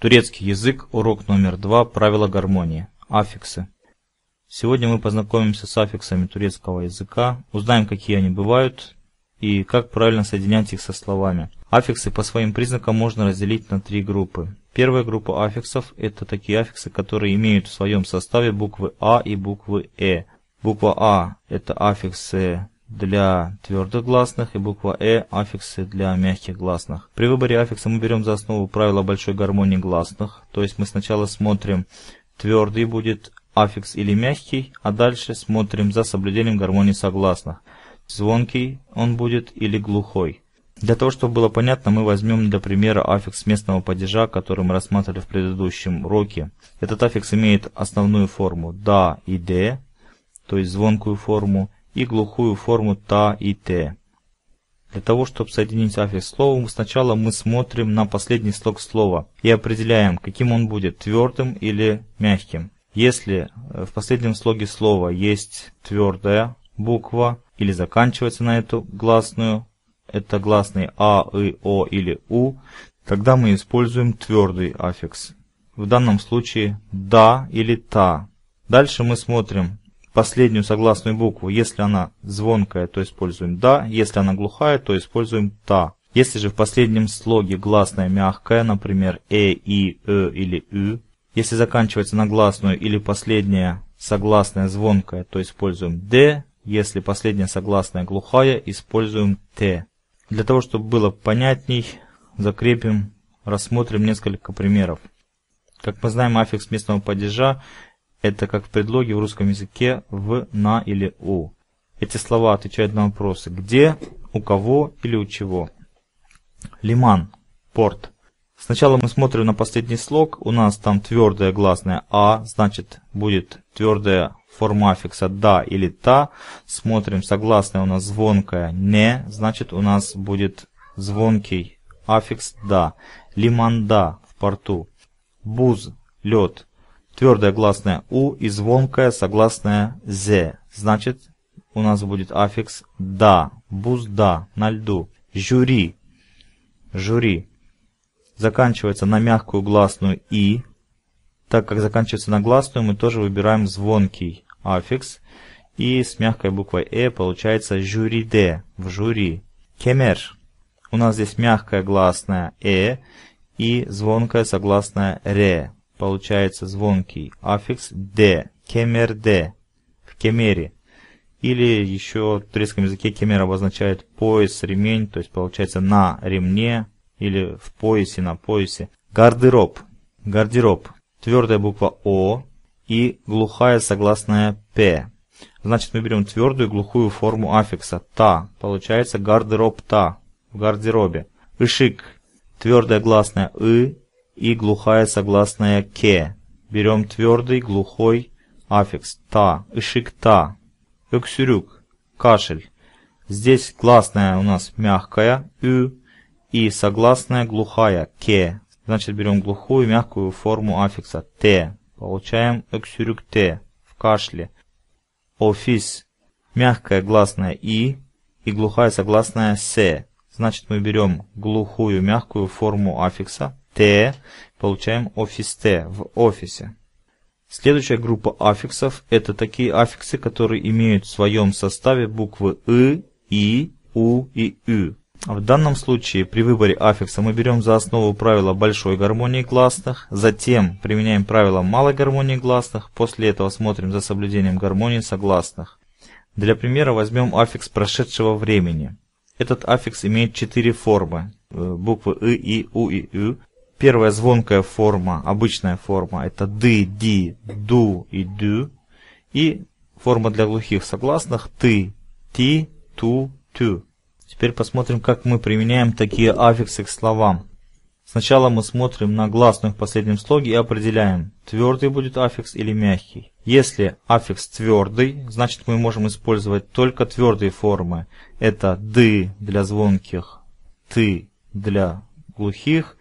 Турецкий язык, урок номер два. правила гармонии, аффиксы. Сегодня мы познакомимся с аффиксами турецкого языка, узнаем, какие они бывают и как правильно соединять их со словами. Аффиксы по своим признакам можно разделить на три группы. Первая группа аффиксов – это такие аффиксы, которые имеют в своем составе буквы А и буквы Э. Буква А – это аффиксы для твердых гласных и буква «э» аффиксы для мягких гласных. При выборе аффикса мы берем за основу правила большой гармонии гласных, то есть мы сначала смотрим, твердый будет аффикс или мягкий, а дальше смотрим за соблюдением гармонии согласных. Звонкий он будет или глухой. Для того, чтобы было понятно, мы возьмем для примера аффикс местного падежа, который мы рассматривали в предыдущем уроке. Этот аффикс имеет основную форму «да» и «де», то есть звонкую форму, и глухую форму та и те. Для того, чтобы соединить аффикс словом, сначала мы смотрим на последний слог слова и определяем, каким он будет, твердым или мягким. Если э, в последнем слоге слова есть твердая буква или заканчивается на эту гласную, это гласные А, И, О или У, тогда мы используем твердый аффикс. В данном случае «да» или «та». Дальше мы смотрим последнюю согласную букву. Если она звонкая, то используем «да», если она глухая, то используем «та». Если же в последнем слоге гласная мягкая, например, «э», «и», «э» или «ü», если заканчивается на гласную или последняя согласная звонкая, то используем «д», если последняя согласная глухая, используем «т». Для того, чтобы было понятней, закрепим, рассмотрим несколько примеров. Как мы знаем, аффикс местного падежа это как в предлоги в русском языке в, на или у. Эти слова отвечают на вопросы «где», «у кого» или «у чего». Лиман, порт. Сначала мы смотрим на последний слог. У нас там твердая гласная «а», значит будет твердая форма аффикса «да» или «та». Смотрим, согласная у нас звонкая «не», значит у нас будет звонкий аффикс «да». Лиманда в порту. Буз, лед твердая гласная «у» и звонкая согласная «зе». Значит, у нас будет аффикс «да», «бузда», «на льду», «жюри», «жюри». Заканчивается на мягкую гласную «и». Так как заканчивается на гласную, мы тоже выбираем звонкий аффикс. И с мягкой буквой «э» получается «жюриде» в «жюри». «Кемер». У нас здесь мягкая гласная «э» и звонкая согласная «ре» получается звонкий аффикс «д», «кемер-д», в «кемере». Или еще в турецком языке кемер обозначает пояс, ремень, то есть получается на ремне или в поясе, на поясе. Гардероб. Гардероб. Твердая буква О и глухая согласная П. Значит, мы берем твердую глухую форму аффикса «та». Получается гардероб «та» в гардеробе. Ишик. Твердая гласная «ы» и глухая согласная «ке». Берем твердый, глухой аффикс «та», ишик та», эксюрюк «кашель». Здесь гласная у нас мягкая «ю» и согласная глухая «ке». Значит, берем глухую, мягкую форму аффикса «т». Получаем эксюрюк т» в кашле. «Офис» мягкая гласная «и» и глухая согласная «се». Значит, мы берем глухую мягкую форму аффикса Т, получаем офис Т в офисе. Следующая группа аффиксов – это такие аффиксы, которые имеют в своем составе буквы «ы», «и», «у» и у и Ю. В данном случае при выборе аффикса мы берем за основу правила большой гармонии гласных, затем применяем правило малой гармонии гласных, после этого смотрим за соблюдением гармонии согласных. Для примера возьмем аффикс прошедшего времени. Этот аффикс имеет четыре формы э, – буквы «ы», «и», «у» и у и Ю. Первая звонкая форма, обычная форма, это ды, ди, ду и дю. И форма для глухих согласных ты, ти, ту, тю. Теперь посмотрим, как мы применяем такие аффиксы к словам. Сначала мы смотрим на гласную в последнем слоге и определяем, твердый будет аффикс или мягкий. Если аффикс твердый, значит мы можем использовать только твердые формы. Это ды для звонких, ты для глухих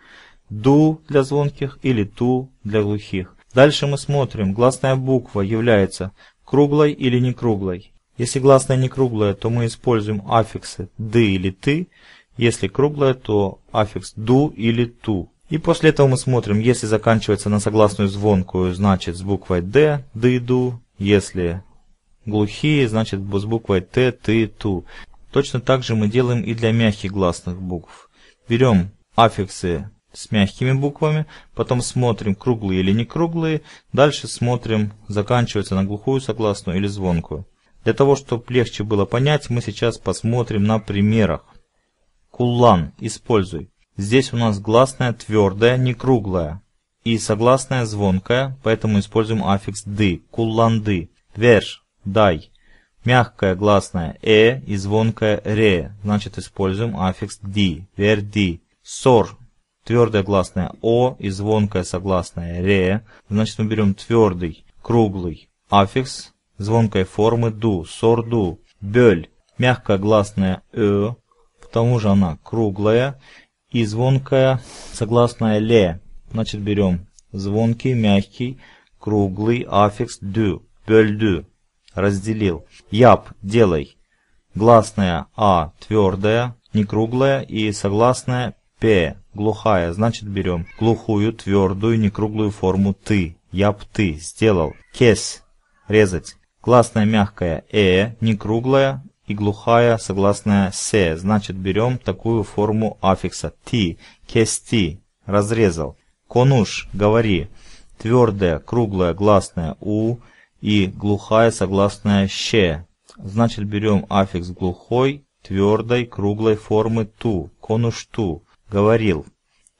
ду для звонких или ту для глухих. Дальше мы смотрим, гласная буква является круглой или не круглой. Если гласная не круглая, то мы используем аффиксы «ды» или «ты», если круглая, то аффикс «ду» или «ту». И после этого мы смотрим, если заканчивается на согласную звонкую, значит с буквой «д» – «ды» «ду», если глухие, значит с буквой «т», «ты», «ту». Точно так же мы делаем и для мягких гласных букв. Берем аффиксы с мягкими буквами, потом смотрим, круглые или не круглые, дальше смотрим, заканчивается на глухую согласную или звонкую. Для того, чтобы легче было понять, мы сейчас посмотрим на примерах. Кулан, используй. Здесь у нас гласная твердая, не круглая, и согласная звонкая, поэтому используем аффикс «ды», «кулланды», «верш», «дай». Мягкая гласная «э» и звонкая «ре», значит используем аффикс «ди», «верди», «сор», твердая гласная «о» и звонкая согласная «ре». Значит, мы берем твердый, круглый аффикс звонкой формы «ду», «сорду», бель, мягкая гласная «э», потому же она круглая, и звонкая согласная «ле». Значит, берем звонкий, мягкий, круглый аффикс «дю», бель дю», разделил. «Яб», «делай», гласная «а» твердая не круглая и согласная «п», глухая, значит берем. Глухую, твердую, некруглую форму ты. Я б ты. Сделал. Кес. Резать. Гласная мягкая э, некруглая и глухая согласная се. Значит берем такую форму аффикса ти. Кести. Разрезал. Конуш. Говори. Твердая, круглая, гласная у и глухая согласная ще. Значит берем аффикс глухой, твердой, круглой формы ту. Конуш ту говорил.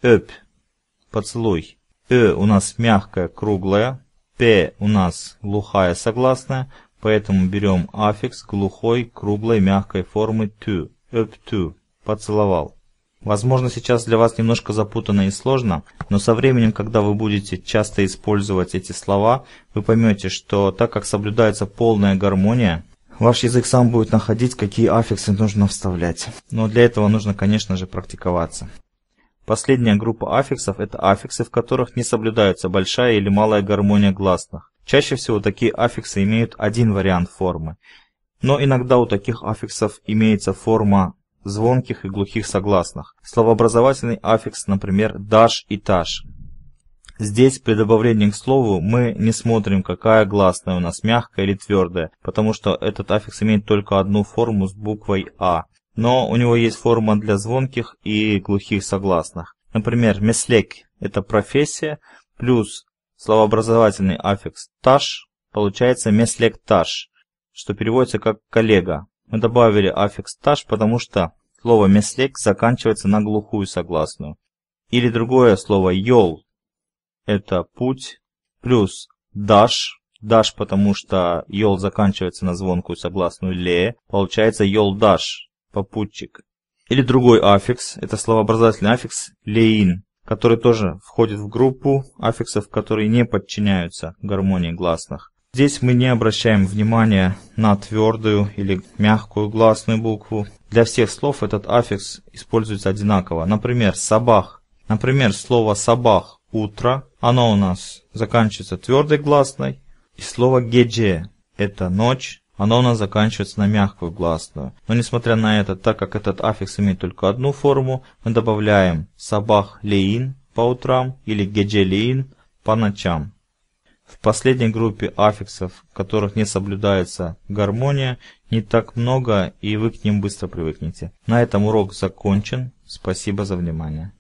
Эп, поцелуй. Э у нас мягкая, круглая. П у нас глухая согласная, поэтому берем аффикс глухой, круглой, мягкой формы тю. Эп тю, поцеловал. Возможно, сейчас для вас немножко запутанно и сложно, но со временем, когда вы будете часто использовать эти слова, вы поймете, что так как соблюдается полная гармония, Ваш язык сам будет находить, какие аффиксы нужно вставлять. Но для этого нужно, конечно же, практиковаться. Последняя группа аффиксов – это аффиксы, в которых не соблюдаются большая или малая гармония гласных. Чаще всего такие аффиксы имеют один вариант формы. Но иногда у таких аффиксов имеется форма звонких и глухих согласных. Словообразовательный аффикс, например, «даш» и «таш». Здесь, при добавлении к слову, мы не смотрим, какая гласная у нас, мягкая или твердая, потому что этот аффикс имеет только одну форму с буквой «а». Но у него есть форма для звонких и глухих согласных. Например, «меслек» – это профессия, плюс словообразовательный аффикс «таш» получается «меслекташ», что переводится как «коллега». Мы добавили аффикс «таш», потому что слово «меслек» заканчивается на глухую согласную. Или другое слово «йол» это путь, плюс даш, даш, потому что йол заканчивается на звонкую согласную ле, получается йол даш, попутчик. Или другой аффикс, это словообразовательный аффикс лейн который тоже входит в группу аффиксов, которые не подчиняются гармонии гласных. Здесь мы не обращаем внимания на твердую или мягкую гласную букву. Для всех слов этот аффикс используется одинаково. Например, «сабах». Например, слово «сабах» – «утро» Оно у нас заканчивается твердой гласной. И слово «геже» – это «ночь». Оно у нас заканчивается на мягкую гласную. Но несмотря на это, так как этот аффикс имеет только одну форму, мы добавляем «сабах леин» по утрам или «геже леин» по ночам. В последней группе аффиксов, в которых не соблюдается гармония, не так много и вы к ним быстро привыкнете. На этом урок закончен. Спасибо за внимание.